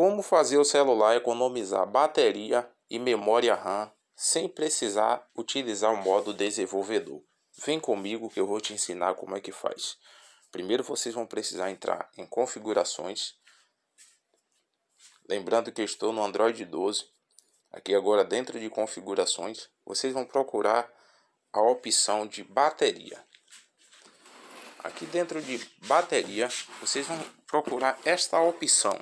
Como fazer o celular economizar bateria e memória RAM sem precisar utilizar o modo desenvolvedor? Vem comigo que eu vou te ensinar como é que faz. Primeiro vocês vão precisar entrar em configurações. Lembrando que estou no Android 12. Aqui agora dentro de configurações, vocês vão procurar a opção de bateria. Aqui dentro de bateria, vocês vão procurar esta opção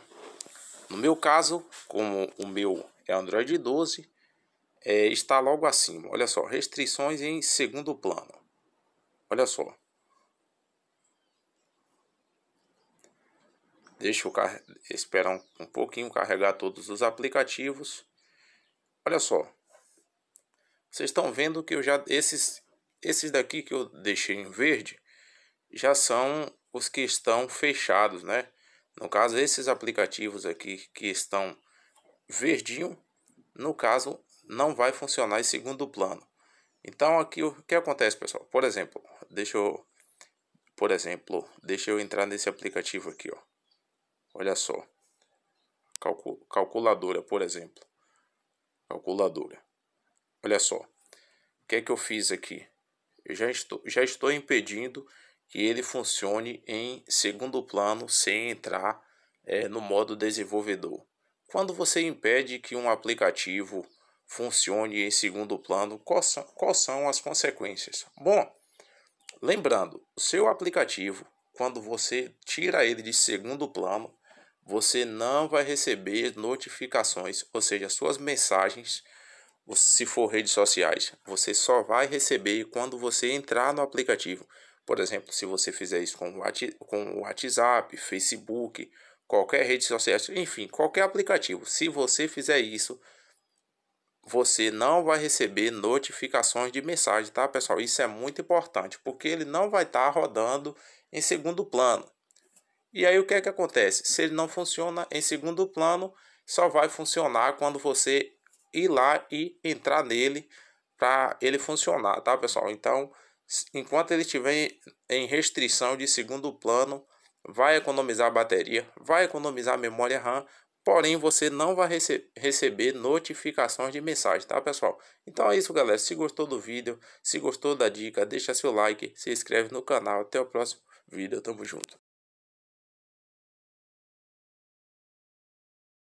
no meu caso, como o meu é Android 12, é, está logo acima. Olha só, restrições em segundo plano. Olha só. Deixa eu car... esperar um, um pouquinho carregar todos os aplicativos. Olha só. Vocês estão vendo que eu já esses esses daqui que eu deixei em verde já são os que estão fechados, né? No caso, esses aplicativos aqui que estão verdinho, no caso, não vai funcionar em segundo plano. Então, aqui o que acontece, pessoal? Por exemplo, deixa eu, por exemplo, deixa eu entrar nesse aplicativo aqui, ó. Olha só. Calcul calculadora, por exemplo. Calculadora. Olha só. O que é que eu fiz aqui? Eu já estou, já estou impedindo que ele funcione em segundo plano sem entrar é, no modo desenvolvedor. Quando você impede que um aplicativo funcione em segundo plano, quais são, quais são as consequências? Bom, lembrando, o seu aplicativo, quando você tira ele de segundo plano, você não vai receber notificações, ou seja, suas mensagens, se for redes sociais, você só vai receber quando você entrar no aplicativo. Por exemplo, se você fizer isso com o WhatsApp, Facebook, qualquer rede social, enfim, qualquer aplicativo, se você fizer isso, você não vai receber notificações de mensagem, tá, pessoal? Isso é muito importante, porque ele não vai estar tá rodando em segundo plano. E aí o que é que acontece? Se ele não funciona em segundo plano, só vai funcionar quando você ir lá e entrar nele para ele funcionar, tá, pessoal? Então, enquanto ele estiver em restrição de segundo plano, vai economizar bateria, vai economizar memória RAM, porém você não vai rece receber notificações de mensagem, tá pessoal? Então é isso galera, se gostou do vídeo, se gostou da dica, deixa seu like, se inscreve no canal, até o próximo vídeo, tamo junto.